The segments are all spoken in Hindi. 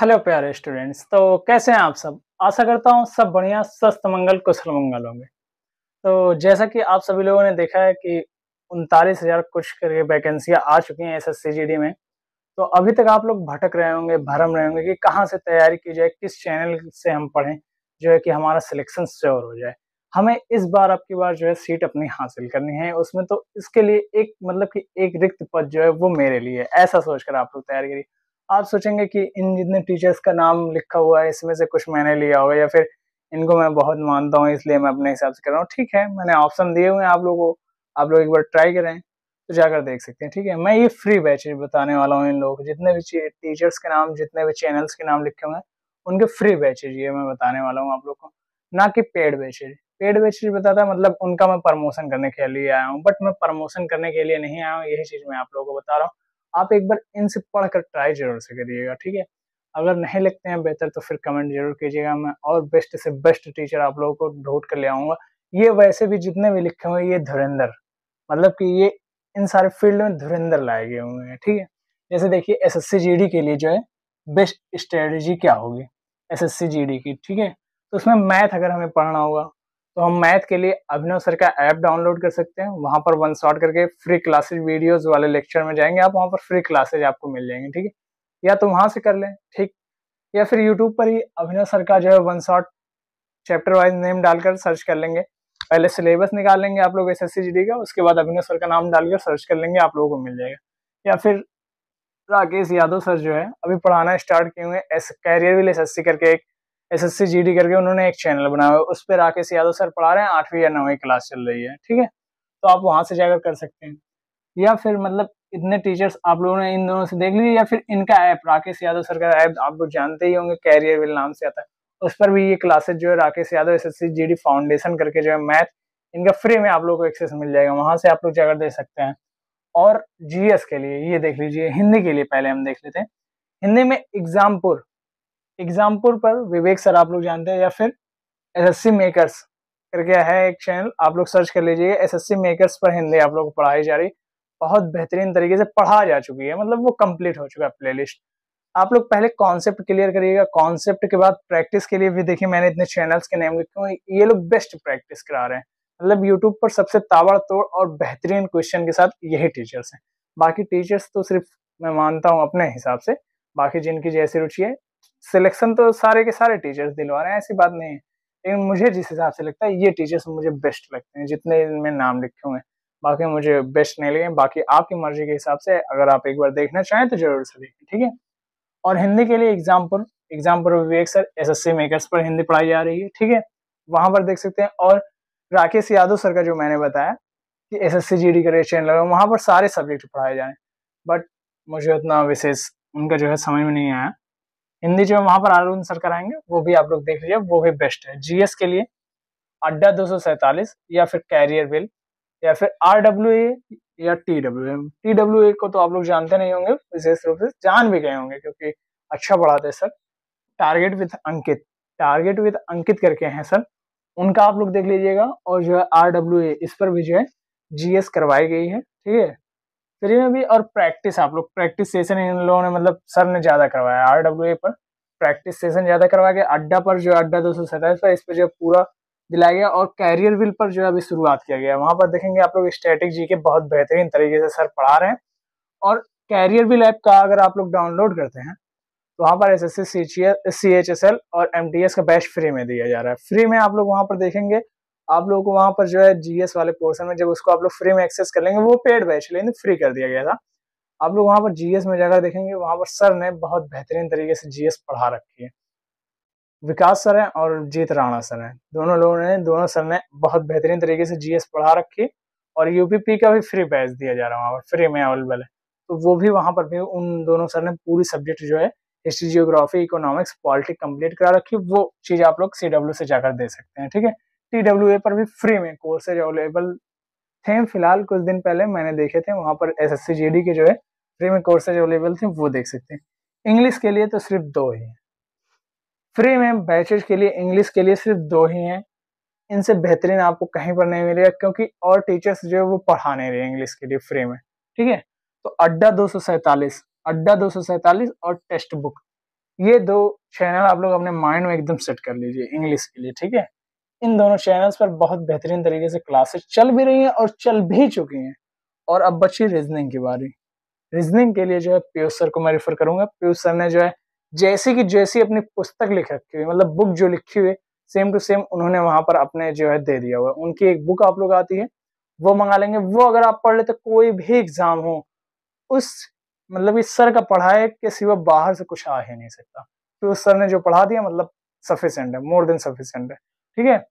हेलो प्यारे स्टूडेंट्स तो कैसे हैं आप सब आशा करता हूँ सब बढ़िया स्वस्थ मंगल कुशल मंगल होंगे तो जैसा कि आप सभी लोगों ने देखा है कि उनतालीस हज़ार कुछ करके वैकेंसियाँ आ चुकी हैं एस एस में तो अभी तक आप लोग भटक रहे होंगे भरम रहे होंगे कि कहाँ से तैयारी की जाए किस चैनल से हम पढ़ें जो है कि हमारा सिलेक्शन श्योर हो जाए हमें इस बार आपकी बार जो है सीट अपनी हासिल करनी है उसमें तो इसके लिए एक मतलब कि एक रिक्त पद जो है वो मेरे लिए ऐसा सोचकर आप लोग तैयारी करिए आप सोचेंगे कि इन जितने टीचर्स का नाम लिखा हुआ है इसमें से कुछ मैंने लिया होगा या फिर इनको मैं बहुत मानता हूँ इसलिए मैं अपने हिसाब से कर रहा हूँ ठीक है मैंने ऑप्शन दिए हुए हैं आप लोगों को आप लोग एक बार ट्राई करें तो जाकर देख सकते हैं ठीक है मैं ये फ्री बैच बताने वाला हूँ इन लोगों को जितने भी टीचर्स के नाम जितने भी चैनल्स के नाम लिखे हुए हैं उनके फ्री बैचेज ये मैं बताने वाला हूँ आप लोग को ना कि पेड बैचेज पेड बैचेज बताता मतलब उनका मैं प्रमोशन करने के लिए आया हूँ बट मैं प्रमोशन करने के लिए नहीं आया हूँ यही चीज़ मैं आप लोगों को बता रहा हूँ आप एक बार इनसे पढ़ कर ट्राई जरूर से करिएगा ठीक है अगर नहीं लगते हैं बेहतर तो फिर कमेंट जरूर कीजिएगा मैं और बेस्ट से बेस्ट टीचर आप लोगों को ढूंढ कर ले आऊँगा ये वैसे भी जितने भी लिखे हुए ये धुरेंद्र मतलब कि ये इन सारे फील्ड में धुरेंद्र लाए गए हुए हैं ठीक है जैसे देखिए एस एस के लिए जो है बेस्ट स्ट्रेटजी क्या होगी एस एस की ठीक है तो उसमें मैथ अगर हमें पढ़ना होगा तो हम मैथ के लिए अभिनव सर का ऐप डाउनलोड कर सकते हैं वहाँ पर वन शॉट करके फ्री क्लासेज वीडियोज वाले लेक्चर में जाएंगे आप वहाँ पर फ्री क्लासेज आपको मिल जाएंगे ठीक है या तो वहाँ से कर लें ठीक या फिर यूट्यूब पर ही अभिनव सर का जो है one shot chapter wise name डालकर सर्च कर लेंगे पहले सिलेबस निकाल लेंगे आप लोग एस एस का उसके बाद अभिनव सर का नाम डालकर सर्च कर लेंगे आप लोगों को मिल जाएगा या फिर राकेश यादव सर जो है अभी पढ़ाना स्टार्ट किए हुए एस कैरियर विल एस करके एक एस एस करके उन्होंने एक चैनल बनाया हुआ है उस पर राकेश यादव सर पढ़ा रहे हैं आठवीं या नौवीं क्लास चल रही है ठीक है तो आप वहाँ से जाकर कर सकते हैं या फिर मतलब इतने टीचर्स आप लोगों ने इन दोनों से देख लीजिए या फिर इनका ऐप राकेश यादव सर का ऐप आप लोग जानते ही होंगे कैरियर विल नाम से आता है उस पर भी ये क्लासेज जो है Rakesh Yadav S S C foundation करके जो है मैथ इनका फ्री में आप लोगों को एक्सेस मिल जाएगा वहाँ से आप लोग जाकर दे सकते हैं और जीएस के लिए ये देख लीजिए हिंदी के लिए पहले हम देख लेते हैं हिंदी में एग्जामपुर एग्जाम्पल पर विवेक सर आप लोग जानते हैं या फिर एसएससी मेकर्स करके है एक चैनल आप लोग सर्च कर लीजिएगा एसएससी मेकर्स पर हिंदी आप लोग को पढ़ाई जा रही बहुत बेहतरीन तरीके से पढ़ा जा चुकी है मतलब वो कंप्लीट हो चुका है लिस्ट आप लोग पहले कॉन्सेप्ट क्लियर करिएगा कॉन्सेप्ट के बाद प्रैक्टिस के लिए भी देखिए मैंने इतने चैनल्स के नेम लिखे ये लोग बेस्ट प्रैक्टिस करा रहे हैं मतलब यूट्यूब पर सबसे ताबड़तोड़ और बेहतरीन क्वेश्चन के साथ यही टीचर्स हैं बाकी टीचर्स तो सिर्फ मैं मानता हूँ अपने हिसाब से बाकी जिनकी जैसी रुचि है सिलेक्शन तो सारे के सारे टीचर्स दिलवा रहे हैं ऐसी बात नहीं है लेकिन मुझे जिस हिसाब से लगता है ये टीचर्स मुझे बेस्ट लगते हैं जितने इनमें नाम लिखे हुए हैं बाकी मुझे बेस्ट नहीं लगे बाकी आपकी मर्जी के हिसाब से अगर आप एक बार देखना चाहें तो जरूर से देखें ठीक है और हिंदी के लिए example example Vivek sir S S C makers पर हिंदी पढ़ाई जा रही है ठीक है वहां पर देख सकते हैं और राकेश यादव सर का जो मैंने बताया कि S S C G D का चैनल है वहाँ पर सारे सब्जेक्ट पढ़ाए जा रहे हैं बट मुझे उतना विशेष उनका जो है समझ में नहीं आया हिंदी जो वहां पर आरुण सर कराएंगे वो भी आप लोग देख लीजिए वो भी बेस्ट है जीएस के लिए अड्डा दो या फिर कैरियर बिल या फिर आर या टी डब्ल्यू को तो आप लोग जानते नहीं होंगे विशेष रूप से जान भी गए होंगे क्योंकि अच्छा पढ़ाते sir target with Ankit target with Ankit करके हैं सर उनका आप लोग देख लीजिएगा और जो है आर इस पर भी जो है जीएस करवाई गई है ठीक है फ्री में भी और प्रैक्टिस आप लोग प्रैक्टिस सेशन इन लोगों ने मतलब सर ने ज़्यादा करवाया आर डब्ल्यू ए पर प्रैक्टिस सेशन ज़्यादा करवा के अड्डा पर जो अड्डा दो सौ सैंतालीस पर इस पर जो पूरा दिलाया गया और कैरियर विल पर जो है अभी शुरुआत किया गया वहाँ पर देखेंगे आप लोग स्टैटिक जी के बहुत बेहतरीन तरीके से सर पढ़ा रहे हैं और कैरियर विल ऐप का अगर आप लोग डाउनलोड करते हैं तो वहाँ पर S S C C H S L और एम टी एस का बेस्ट फ्री में दिया जा रहा है फ्री में आप लोग वहाँ पर देखेंगे आप लोग को वहां पर जो है जीएस वाले पोर्सन में जब उसको आप लोग फ्री में एक्सेस कर लेंगे वो पेड बैच लेकिन फ्री कर दिया गया था आप लोग वहां पर जीएस में जाकर देखेंगे वहाँ पर सर ने बहुत बेहतरीन तरीके से जीएस पढ़ा रखी है विकास सर है और जीत राणा सर है दोनों लोगों ने दोनों सर ने बहुत बेहतरीन तरीके से जीएस पढ़ा रखी और यूपीपी का भी फ्री बैच दिया जा रहा है वहाँ पर फ्री में अवेलेबल है तो वो भी वहाँ पर भी उन दोनों सर ने पूरी सब्जेक्ट जो है history geography economics politic complete करा रखी वो चीज़ आप लोग सी से जाकर दे सकते हैं ठीक है टी डब्ल्यू ए पर भी फ्री में कोर्सेज अवेलेबल थे फिलहाल कुछ दिन पहले मैंने देखे थे वहाँ पर एस एस के जो है फ्री में कोर्सेज अवेलेबल थे वो देख सकते हैं इंग्लिश के लिए तो सिर्फ दो ही हैं फ्री में बैचेज के लिए इंग्लिश के लिए सिर्फ दो ही हैं इनसे बेहतरीन आपको कहीं पर नहीं मिलेगा क्योंकि और टीचर्स जो है वो पढ़ा नहीं रहे इंग्लिश के लिए फ्री में ठीक है तो अड्डा दो अड्डा दो और टेक्स्ट बुक ये दो चैनल आप लोग अपने माइंड में एकदम सेट कर लीजिए इंग्लिश के लिए ठीक है इन दोनों चैनल्स पर बहुत बेहतरीन तरीके से क्लासेस चल भी रही हैं और चल भी चुकी हैं और अब बची रीजनिंग की बारी रीजनिंग के लिए जो है पीयूष सर को मैं रेफर करूंगा पीयूष सर ने जो है जैसी की जैसी अपनी पुस्तक लिख रखी हुई मतलब बुक जो लिखी हुई सेम टू सेम उन्होंने वहां पर अपने जो है दे दिया हुआ है उनकी एक बुक आप लोग आती है वो मंगा लेंगे वो अगर आप पढ़ लेते कोई भी एग्जाम हो उस मतलब इस सर का पढ़ाए के सिवा बाहर से कुछ आ ही नहीं सकता तो उस सर ने जो पढ़ा दिया मतलब सफिशेंट है मोर देन सफिशेंट है ठीक है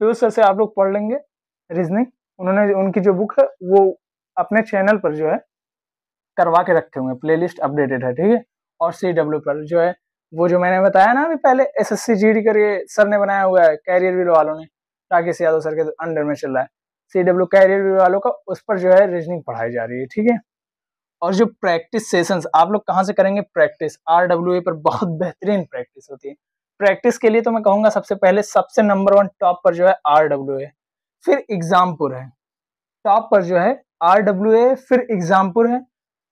पीयूष सर से आप लोग पढ़ लेंगे रीजनिंग उन्होंने उनकी जो बुक है वो अपने चैनल पर जो है करवा के रखे हुए हैं लिस्ट अपडेटेड है ठीक है और सी डब्ल्यू पर जो है वो जो मैंने बताया ना अभी पहले S S C G D करके सर ने बनाया हुआ है कैरियर व्यू वालों ने राकेश यादव सर के अंडर में चल रहा है सी डब्ल्यू कैरियर व्यू वालों का उस पर जो है रीजनिंग पढ़ाई जा रही है ठीक है और जो प्रैक्टिस सेशंस आप लोग कहाँ से करेंगे प्रैक्टिस आर डब्ल्यू ए पर बहुत बेहतरीन प्रैक्टिस होती है प्रैक्टिस के लिए तो मैं कहूंगा सबसे पहले सबसे नंबर वन टॉप पर जो है आर डब्ल्यू ए फिर एग्जामपुर है टॉप पर जो है आर डब्ल्यू ए फिर एग्जामपुर है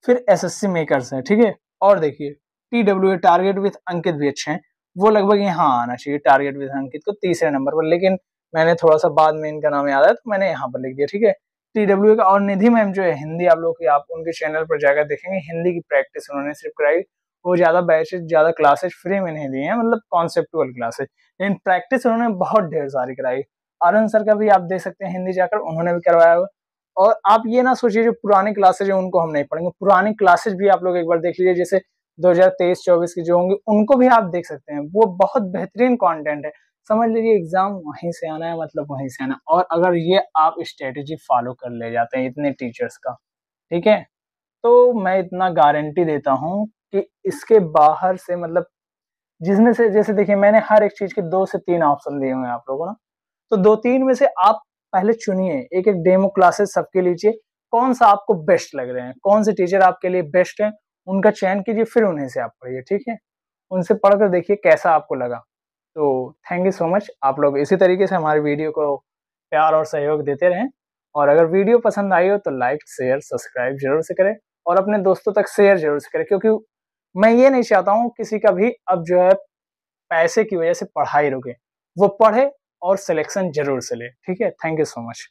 फिर एस एस सी मेकरस है ठीक है और देखिए T W A target with Ankit भी अच्छे हैं वो लगभग यहाँ आना चाहिए टारगेट विथ अंकित को तीसरे नंबर पर लेकिन मैंने थोड़ा सा बाद में इनका नाम याद है तो मैंने यहाँ पर लिख दिया ठीक है टी डब्ल्यू ए का और निधि मैम जो है हिंदी आप लोग की आप उनके चैनल पर जाकर देखेंगे हिंदी की प्रैक्टिस उन्होंने सिर्फ कराई वो ज़्यादा बैचेज ज़्यादा क्लासेज फ्री में नहीं दिए हैं मतलब कॉन्सेप्टअल क्लासेज लेकिन प्रैक्टिस उन्होंने बहुत ढेर सारी कराई आरन सर का भी आप देख सकते हैं हिंदी जाकर उन्होंने भी करवाया हुआ और आप ये ना सोचिए जो पुराने क्लासेज हैं उनको हम नहीं पढ़ेंगे पुराने क्लासेज भी आप लोग एक बार देख लीजिए जैसे 2023-24 की जो होंगी उनको भी आप देख सकते हैं वो बहुत बेहतरीन कंटेंट है समझ लीजिए एग्जाम वहीं से आना है मतलब वहीं से आना और अगर ये आप स्ट्रेटेजी फॉलो कर ले जाते हैं इतने टीचर्स का ठीक है तो मैं इतना गारंटी देता हूँ कि इसके बाहर से मतलब जिसमें से जैसे देखिए मैंने हर एक चीज के दो से तीन ऑप्शन दिए हुए हैं आप लोगों ने तो दो तीन में से आप पहले चुनिए एक एक डेमो क्लासेस सबके लीजिए कौन सा आपको बेस्ट लग रहे हैं कौन से टीचर आपके लिए बेस्ट हैं उनका चयन कीजिए फिर उन्हें से आप पढ़िए ठीक है उनसे पढ़कर देखिए कैसा आपको लगा तो थैंक यू सो मच आप लोग इसी तरीके से हमारे वीडियो को प्यार और सहयोग देते रहें और अगर वीडियो पसंद आई हो तो लाइक शेयर सब्सक्राइब जरूर से करें और अपने दोस्तों तक शेयर जरूर से करें क्योंकि मैं ये नहीं चाहता हूँ किसी का भी अब जो है पैसे की वजह से पढ़ाई रुके वो पढ़े और सिलेक्शन जरूर से ले ठीक है थैंक यू सो मच